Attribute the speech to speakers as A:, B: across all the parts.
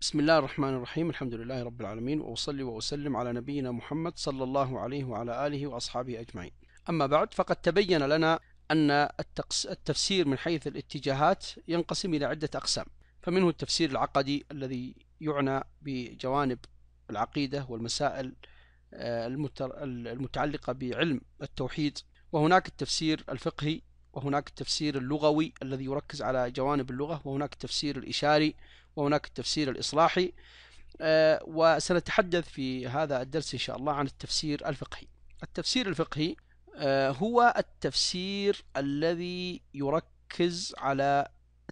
A: بسم الله الرحمن الرحيم الحمد لله رب العالمين وأصلي وأسلم على نبينا محمد صلى الله عليه وعلى آله وأصحابه أجمعين أما بعد فقد تبين لنا أن التقس التفسير من حيث الاتجاهات ينقسم إلى عدة أقسام فمنه التفسير العقدي الذي يعنى بجوانب العقيدة والمسائل آه، المتعلقة بعلم التوحيد وهناك التفسير الفقهي وهناك التفسير اللغوي الذي يركز على جوانب اللغة وهناك التفسير الإشاري وهناك التفسير الإصلاحي آه، وسنتحدث في هذا الدرس إن شاء الله عن التفسير الفقهي التفسير الفقهي آه، هو التفسير الذي يركز على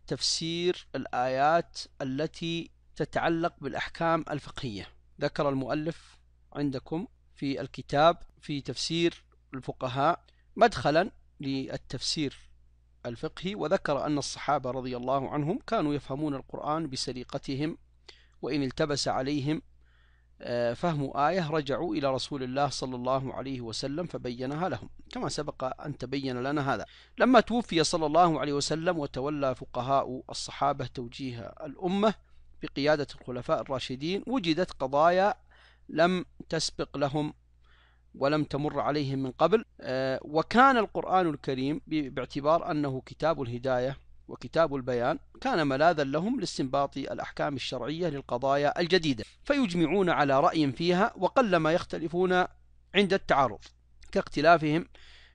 A: تفسير الآيات التي تتعلق بالأحكام الفقهية ذكر المؤلف عندكم في الكتاب في تفسير الفقهاء مدخلا للتفسير الفقهي وذكر أن الصحابة رضي الله عنهم كانوا يفهمون القرآن بسليقتهم وإن التبس عليهم آه، فهم آية رجعوا إلى رسول الله صلى الله عليه وسلم فبينها لهم كما سبق أن تبين لنا هذا لما توفي صلى الله عليه وسلم وتولى فقهاء الصحابة توجيه الأمة بقيادة الخلفاء الراشدين وجدت قضايا لم تسبق لهم ولم تمر عليهم من قبل آه، وكان القرآن الكريم باعتبار أنه كتاب الهداية وكتاب البيان كان ملاذا لهم لاستنباط الأحكام الشرعية للقضايا الجديدة فيجمعون على رأي فيها وقلما يختلفون عند التعارض كاختلافهم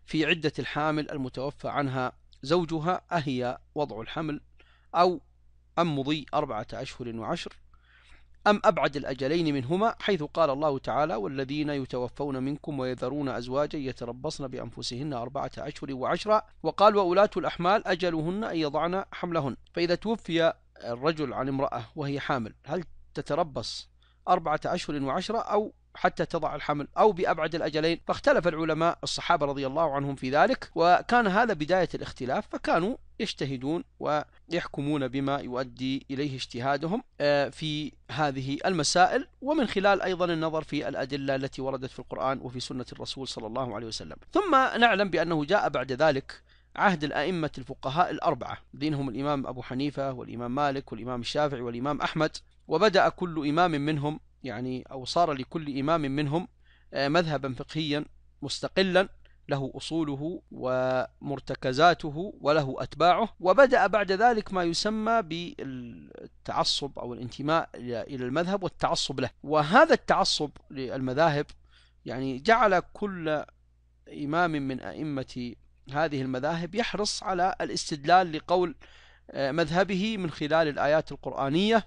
A: في عدة الحامل المتوفى عنها زوجها أهي وضع الحمل أو أم مضي أربعة أشهر وعشر أم أبعد الأجلين منهما حيث قال الله تعالى والذين يتوفون منكم ويذرون أزواجا يتربصن بأنفسهن أربعة أشهر وعشرة وقال وأولاة الأحمال أجلهن أن يضعن حملهن فإذا توفي الرجل عن امرأة وهي حامل هل تتربص أربعة أشهر وعشرة أو حتى تضع الحمل أو بأبعد الأجلين فاختلف العلماء الصحابة رضي الله عنهم في ذلك وكان هذا بداية الاختلاف فكانوا يجتهدون ويحكمون بما يؤدي إليه اجتهادهم آه، في هذه المسائل ومن خلال أيضا النظر في الأدلة التي وردت في القرآن وفي سنة الرسول صلى الله عليه وسلم ثم نعلم بأنه جاء بعد ذلك عهد الأئمة الفقهاء الأربعة دينهم الإمام أبو حنيفة والإمام مالك والإمام الشافعي والإمام أحمد وبدأ كل إمام منهم يعني أو صار لكل إمام منهم آه، مذهبا فقهيا مستقلا له أصوله ومرتكزاته وله أتباعه وبدأ بعد ذلك ما يسمى بالتعصب أو الانتماء إلى المذهب والتعصب له وهذا التعصب للمذاهب يعني جعل كل إمام من أئمة هذه المذاهب يحرص على الاستدلال لقول آه، مذهبه من خلال الآيات القرآنية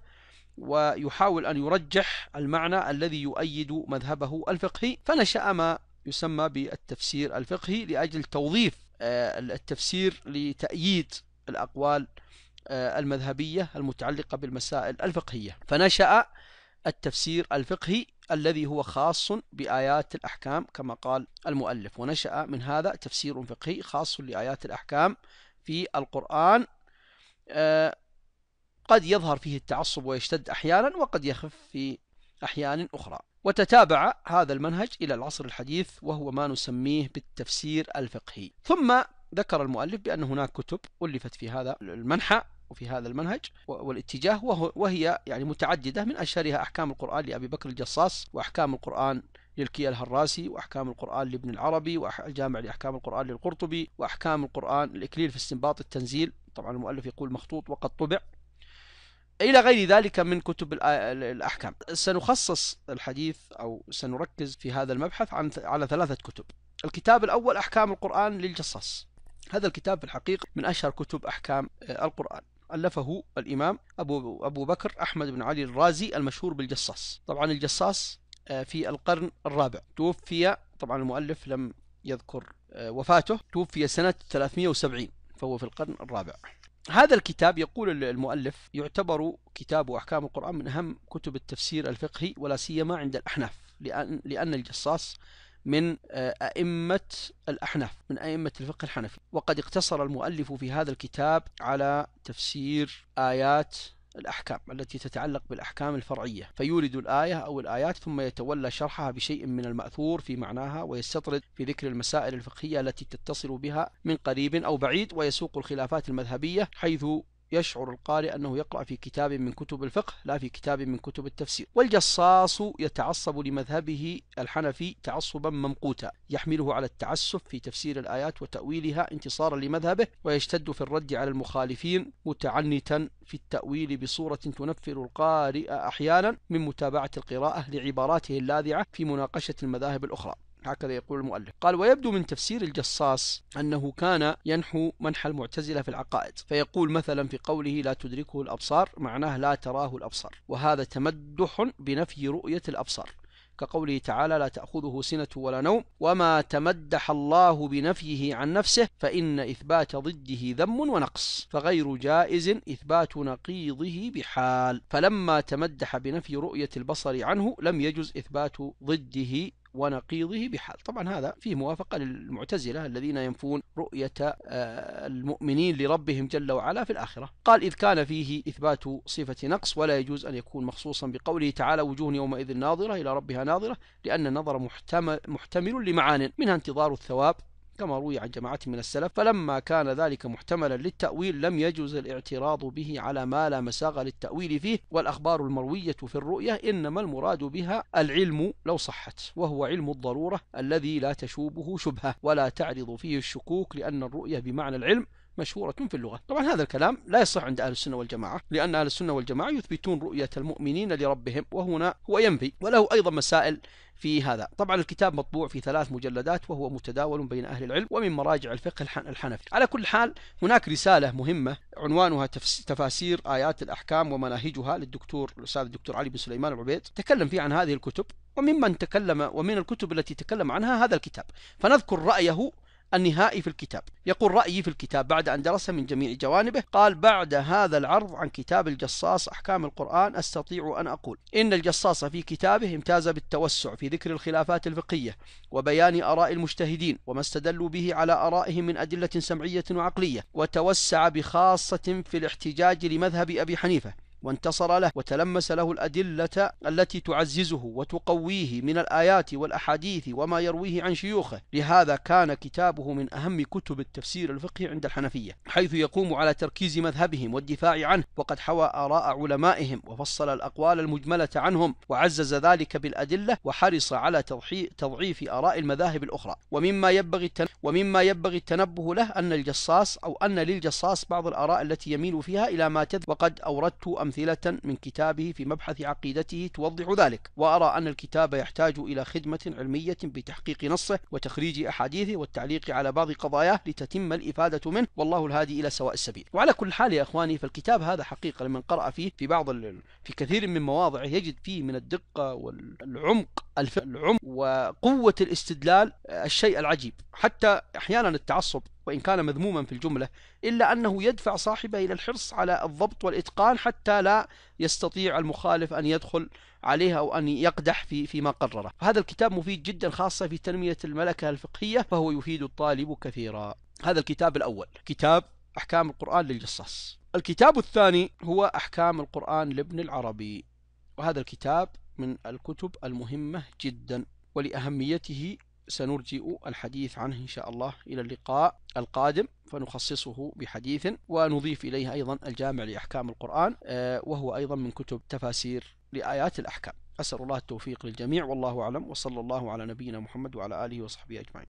A: ويحاول أن يرجح المعنى الذي يؤيد مذهبه الفقهي فنشأ ما يسمى بالتفسير الفقهي لأجل توظيف آه، التفسير لتأييد الأقوال آه، المذهبية المتعلقة بالمسائل الفقهية فنشأ التفسير الفقهي الذي هو خاص بآيات الأحكام كما قال المؤلف ونشأ من هذا تفسير فقهي خاص لآيات الأحكام في القرآن آه، قد يظهر فيه التعصب ويشتد أحيانا وقد يخف في أحيان أخرى وتتابع هذا المنهج إلى العصر الحديث وهو ما نسميه بالتفسير الفقهي ثم ذكر المؤلف بأن هناك كتب ألفت في هذا المنحى وفي هذا المنهج والاتجاه وهي يعني متعددة من أشهرها أحكام القرآن لأبي بكر الجصاص وأحكام القرآن للكيا الهراسي وأحكام القرآن لابن العربي والجامع لأحكام القرآن للقرطبي وأحكام القرآن الإكليل في استنباط التنزيل طبعا المؤلف يقول مخطوط وقد طبع إلى غير ذلك من كتب الأحكام سنخصص الحديث أو سنركز في هذا المبحث عن على ثلاثة كتب الكتاب الأول أحكام القرآن للجصاص هذا الكتاب في الحقيقة من أشهر كتب أحكام آه، القرآن ألفه الإمام أبو, أبو بكر أحمد بن علي الرازي المشهور بالجصاص طبعا الجصاص آه، في القرن الرابع توفي طبعا المؤلف لم يذكر آه، وفاته توفي سنة 370 فهو في القرن الرابع هذا الكتاب يقول المؤلف يعتبر كتاب أحكام القرآن من أهم كتب التفسير الفقهي ولا سيما عند الأحناف لأن, لأن الجصاص من آه، أئمة الأحناف من أئمة الفقه الحنفي وقد اقتصر المؤلف في هذا الكتاب على تفسير آيات الأحكام التي تتعلق بالأحكام الفرعية فيورد الآية أو الآيات ثم يتولى شرحها بشيء من المأثور في معناها ويستطرد في ذكر المسائل الفقهية التي تتصل بها من قريب أو بعيد ويسوق الخلافات المذهبية حيث يشعر القارئ أنه يقرأ في كتاب من كتب الفقه لا في كتاب من كتب التفسير والجصاص يتعصب لمذهبه الحنفي تعصبا ممقوتا يحمله على التعسف في تفسير الآيات وتأويلها انتصارا لمذهبه ويشتد في الرد على المخالفين متعنتا في التأويل بصورة تنفر القارئ أحيانا من متابعة القراءة لعباراته اللاذعة في مناقشة المذاهب الأخرى هكذا يقول المؤلف قال ويبدو من تفسير الجصاص أنه كان ينحو منح المعتزلة في العقائد فيقول مثلا في قوله لا تدركه الأبصار معناه لا تراه الأبصار وهذا تمدح بنفي رؤية الأبصار كقوله تعالى لا تأخذه سنة ولا نوم وما تمدح الله بنفيه عن نفسه فإن إثبات ضده ذم ونقص فغير جائز إثبات نقيضه بحال فلما تمدح بنفي رؤية البصر عنه لم يجز إثبات ضده ونقيضه بحال طبعا هذا فيه موافقة للمعتزلة الذين ينفون رؤية آه، المؤمنين لربهم جل وعلا في الآخرة قال إذ كان فيه إثبات صفة نقص ولا يجوز أن يكون مخصوصا بقوله تعالى وجوه يومئذ ناظرة إلى ربها ناظرة لأن النظر محتمل, محتمل لمعان منها انتظار الثواب كما روي عن جماعة من السلف فلما كان ذلك محتملا للتأويل لم يجوز الاعتراض به على ما لا مساغ للتأويل فيه والأخبار المروية في الرؤية إنما المراد بها العلم لو صحت وهو علم الضرورة الذي لا تشوبه شبهة ولا تعرض فيه الشكوك لأن الرؤية بمعنى العلم مشهورة في اللغة طبعا هذا الكلام لا يصح عند أهل السنة والجماعة لأن أهل السنة والجماعة يثبتون رؤية المؤمنين لربهم وهنا هو ينفي وله أيضا مسائل في هذا طبعا الكتاب مطبوع في ثلاث مجلدات وهو متداول بين أهل العلم ومن مراجع الفقه الحنفي على كل حال هناك رسالة مهمة عنوانها تفاسير آيات الأحكام ومناهجها للدكتور الأستاذ الدكتور علي بن سليمان العبيد تكلم فيه عن هذه الكتب وممن تكلم ومن الكتب التي تكلم عنها هذا الكتاب فنذكر رأيه النهائي في الكتاب يقول رأيي في الكتاب بعد أن درسه من جميع جوانبه قال بعد هذا العرض عن كتاب الجصاص أحكام القرآن أستطيع أن أقول إن الجصاص في كتابه امتاز بالتوسع في ذكر الخلافات الفقهية وبيان آراء المجتهدين وما استدلوا به على آرائهم من أدلة سمعية وعقلية وتوسع بخاصة في الاحتجاج لمذهب أبي حنيفة وانتصر له وتلمس له الأدلة التي تعززه وتقويه من الآيات والأحاديث وما يرويه عن شيوخه لهذا كان كتابه من أهم كتب التفسير الفقهي عند الحنفية حيث يقوم على تركيز مذهبهم والدفاع عنه وقد حوى آراء علمائهم وفصل الأقوال المجملة عنهم وعزز ذلك بالأدلة وحرص على تضعيف آراء المذاهب الأخرى ومما ينبغي ومما ينبغي التنبه له أن الجصاص أو أن للجصاص بعض الآراء التي يميل فيها إلى ما تذ وقد أوردت أمثلة من كتابه في مبحث عقيدته توضح ذلك وأرى أن الكتاب يحتاج إلى خدمة علمية بتحقيق نصه وتخريج أحاديثه والتعليق على بعض قضاياه لتتم الإفادة منه والله الهادي إلى سواء السبيل وعلى كل حال يا أخواني فالكتاب هذا حقيقة لمن قرأ فيه في بعض في كثير من مواضعه يجد فيه من الدقة والعمق العمق وقوة الاستدلال الشيء العجيب حتى أحيانا التعصب وإن كان مذموما في الجملة إلا أنه يدفع صاحبه إلى الحرص على الضبط والإتقان حتى لا يستطيع المخالف أن يدخل عليه أو أن يقدح في فيما قرره هذا الكتاب مفيد جدا خاصة في تنمية الملكة الفقهية فهو يفيد الطالب كثيرا هذا الكتاب الأول كتاب أحكام القرآن للجصاص الكتاب الثاني هو أحكام القرآن لابن العربي وهذا الكتاب من الكتب المهمة جدا ولأهميته سنرجئ الحديث عنه إن شاء الله إلى اللقاء القادم فنخصصه بحديث ونضيف إليه أيضا الجامع لأحكام القرآن آه، وهو أيضا من كتب تفاسير لآيات الأحكام أسأل الله التوفيق للجميع والله أعلم وصلى الله على نبينا محمد وعلى آله وصحبه أجمعين